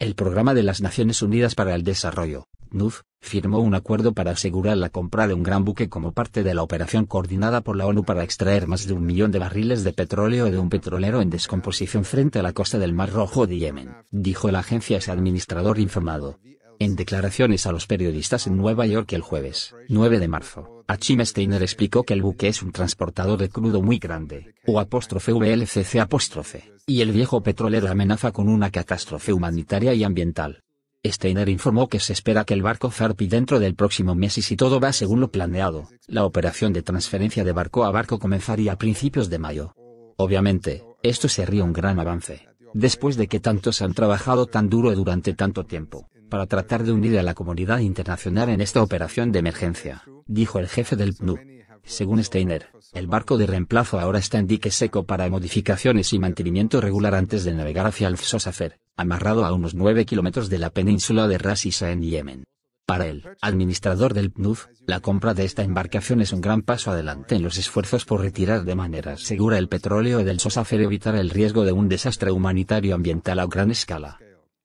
El Programa de las Naciones Unidas para el Desarrollo, NUF, firmó un acuerdo para asegurar la compra de un gran buque como parte de la operación coordinada por la ONU para extraer más de un millón de barriles de petróleo de un petrolero en descomposición frente a la costa del Mar Rojo de Yemen, dijo la agencia ese administrador informado. En declaraciones a los periodistas en Nueva York el jueves, 9 de marzo, Achim Steiner explicó que el buque es un transportador de crudo muy grande, o apóstrofe VLCC apóstrofe, y el viejo petrolero amenaza con una catástrofe humanitaria y ambiental. Steiner informó que se espera que el barco zarpe dentro del próximo mes y si todo va según lo planeado, la operación de transferencia de barco a barco comenzaría a principios de mayo. Obviamente, esto sería un gran avance, después de que tantos han trabajado tan duro durante tanto tiempo para tratar de unir a la comunidad internacional en esta operación de emergencia, dijo el jefe del PNUD. Según Steiner, el barco de reemplazo ahora está en dique seco para modificaciones y mantenimiento regular antes de navegar hacia el Sosafer, amarrado a unos 9 kilómetros de la península de Ras Isa en Yemen. Para el administrador del PNUD, la compra de esta embarcación es un gran paso adelante en los esfuerzos por retirar de manera segura el petróleo del Sosafer y evitar el riesgo de un desastre humanitario ambiental a gran escala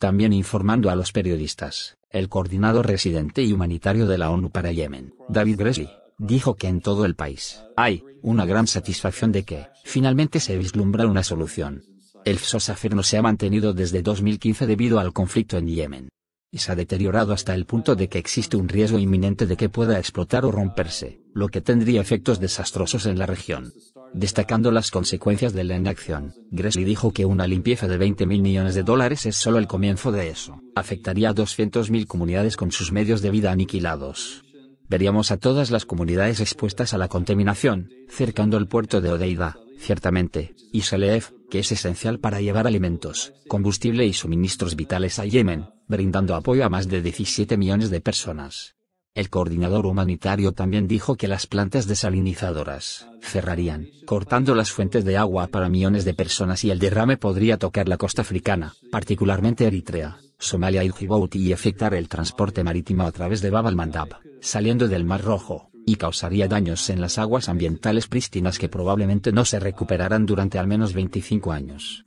también informando a los periodistas. El coordinador residente y humanitario de la ONU para Yemen, David Gresley, dijo que en todo el país hay una gran satisfacción de que finalmente se vislumbra una solución. El FSOSAFER no se ha mantenido desde 2015 debido al conflicto en Yemen. Y se ha deteriorado hasta el punto de que existe un riesgo inminente de que pueda explotar o romperse, lo que tendría efectos desastrosos en la región. Destacando las consecuencias de la inacción, Gressley dijo que una limpieza de 20 mil millones de dólares es solo el comienzo de eso. Afectaría a 200.000 comunidades con sus medios de vida aniquilados. Veríamos a todas las comunidades expuestas a la contaminación, cercando el puerto de Odeida, ciertamente, y Selef, que es esencial para llevar alimentos, combustible y suministros vitales a Yemen, brindando apoyo a más de 17 millones de personas. El coordinador humanitario también dijo que las plantas desalinizadoras cerrarían, cortando las fuentes de agua para millones de personas y el derrame podría tocar la costa africana, particularmente Eritrea, Somalia y Djibouti y afectar el transporte marítimo a través de Bab al-Mandab, saliendo del Mar Rojo, y causaría daños en las aguas ambientales prístinas que probablemente no se recuperarán durante al menos 25 años.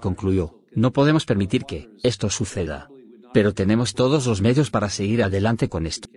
concluyó, no podemos permitir que esto suceda. Pero tenemos todos los medios para seguir adelante con esto.